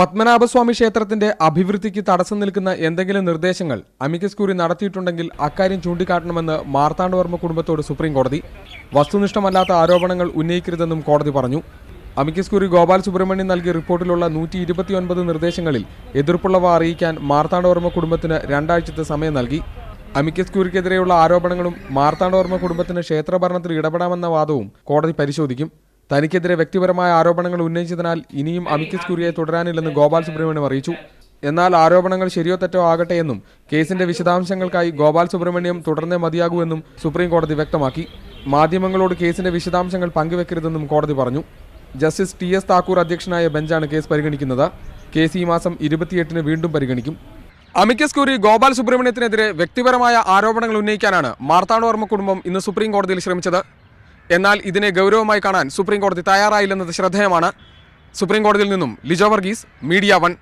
പത്മനാഭസ്വാമി ക്ഷേത്രത്തിന്റെ അഭിവൃദ്ധിക്ക് തടസ്സം നിൽക്കുന്ന എന്തെങ്കിലും നിർദ്ദേശങ്ങൾ അമിക്കസ് ക്യൂറി നടത്തിയിട്ടുണ്ടെങ്കിൽ അക്കാര്യം ചൂണ്ടിക്കാട്ടണമെന്ന് മാർത്താണ്ഡവർമ്മ കുടുംബത്തോട് സുപ്രീം കോടതി വസ്തുനിഷ്ഠമല്ലാത്ത ആരോപണങ്ങൾ ഉന്നയിക്കരുതെന്നും കോടതി പറഞ്ഞു അമിക്കസ് ക്യൂറി ഗോപാൽ സുബ്രഹ്മണ്യൻ നൽകിയ റിപ്പോർട്ടിലുള്ള നൂറ്റി ഇരുപത്തിയൊൻപത് നിർദ്ദേശങ്ങളിൽ എതിർപ്പുള്ളവ അറിയിക്കാൻ മാർത്താണ്ഡവർമ്മ കുടുംബത്തിന് രണ്ടാഴ്ചത്തെ സമയം നൽകി അമിക്കസ് ക്യൂറിക്കെതിരെയുള്ള ആരോപണങ്ങളും മാർത്താണ്ഡവർമ്മ കുടുംബത്തിന് ക്ഷേത്രഭരണത്തിൽ ഇടപെടാമെന്ന വാദവും കോടതി പരിശോധിക്കും തനിക്കെതിരെ വ്യക്തിപരമായ ആരോപണങ്ങൾ ഉന്നയിച്ചതിനാൽ ഇനിയും അമിക്കസ് കുര്യയെ തുടരാനില്ലെന്ന് ഗോപാൽ സുബ്രഹ്മണ്യം അറിയിച്ചു എന്നാൽ ആരോപണങ്ങൾ ശരിയോ തെറ്റോ ആകട്ടെ എന്നും കേസിന്റെ വിശദാംശങ്ങൾക്കായി ഗോപാൽ സുബ്രഹ്മണ്യം തുടർന്നേ എന്നും സുപ്രീം കോടതി വ്യക്തമാക്കി മാധ്യമങ്ങളോട് കേസിന്റെ വിശദാംശങ്ങൾ പങ്കുവെക്കരുതെന്നും കോടതി പറഞ്ഞു ജസ്റ്റിസ് ടി എസ് താക്കൂർ അധ്യക്ഷനായ ബെഞ്ചാണ് കേസ് പരിഗണിക്കുന്നത് കേസ് ഈ മാസം ഇരുപത്തിയെട്ടിന് വീണ്ടും പരിഗണിക്കും അമിക്കസ് ക്യൂറി ഗോപാൽ സുബ്രഹ്മണ്യത്തിനെതിരെ വ്യക്തിപരമായ ആരോപണങ്ങൾ ഉന്നയിക്കാനാണ് മാർത്താണ്ഡവർമ്മ കുടുംബം ഇന്ന് സുപ്രീം കോടതിയിൽ ശ്രമിച്ചത് എന്നാൽ ഇതിനെ ഗൗരവമായി കാണാൻ സുപ്രീം കോടതി തയ്യാറായില്ലെന്നത് ശ്രദ്ധേയമാണ് സുപ്രീം കോടതിയിൽ നിന്നും ലിജോ വർഗീസ് മീഡിയ വൺ